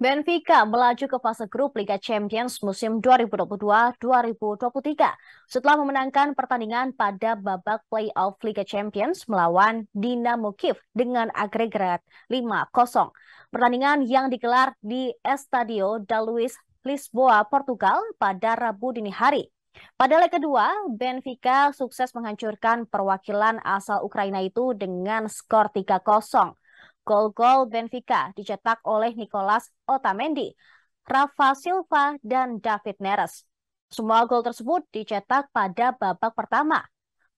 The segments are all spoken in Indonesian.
Benfica melaju ke fase grup Liga Champions musim 2022-2023 setelah memenangkan pertandingan pada babak playoff Liga Champions melawan Dinamo Kiev dengan agregat 5-0. Pertandingan yang digelar di Estadio Luiz Lisboa, Portugal pada Rabu dini hari. Pada leg kedua, Benfica sukses menghancurkan perwakilan asal Ukraina itu dengan skor 3-0. Gol-gol Benfica dicetak oleh Nicolas Otamendi, Rafa Silva, dan David Neres. Semua gol tersebut dicetak pada babak pertama.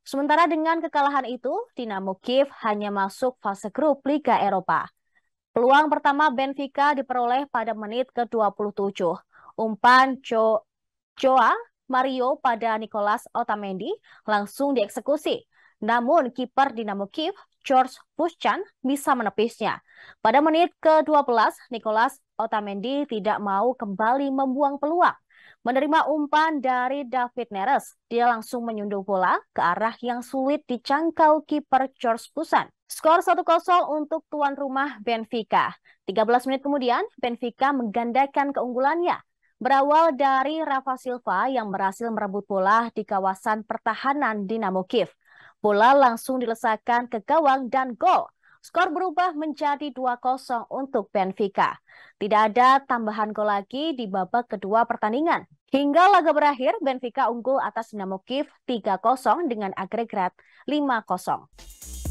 Sementara dengan kekalahan itu, Dinamo Kiev hanya masuk fase grup Liga Eropa. Peluang pertama Benfica diperoleh pada menit ke-27. Umpan Jo Joa Mario pada Nicolas Otamendi langsung dieksekusi. Namun kiper Dinamo Kiev George Buschan bisa menepisnya. Pada menit ke-12, Nicolas Otamendi tidak mau kembali membuang peluang. Menerima umpan dari David Neres, dia langsung menyundul bola ke arah yang sulit dicangkau kiper George Busan. Skor 1-0 untuk tuan rumah Benfica. 13 menit kemudian, Benfica menggandakan keunggulannya. Berawal dari Rafa Silva yang berhasil merebut bola di kawasan pertahanan Dinamo Kiev. Bola langsung dilesakan ke gawang dan gol. Skor berubah menjadi 2-0 untuk Benfica. Tidak ada tambahan gol lagi di babak kedua pertandingan. Hingga laga berakhir, Benfica unggul atas Dinamo Kiev 3-0 dengan agregat 5-0.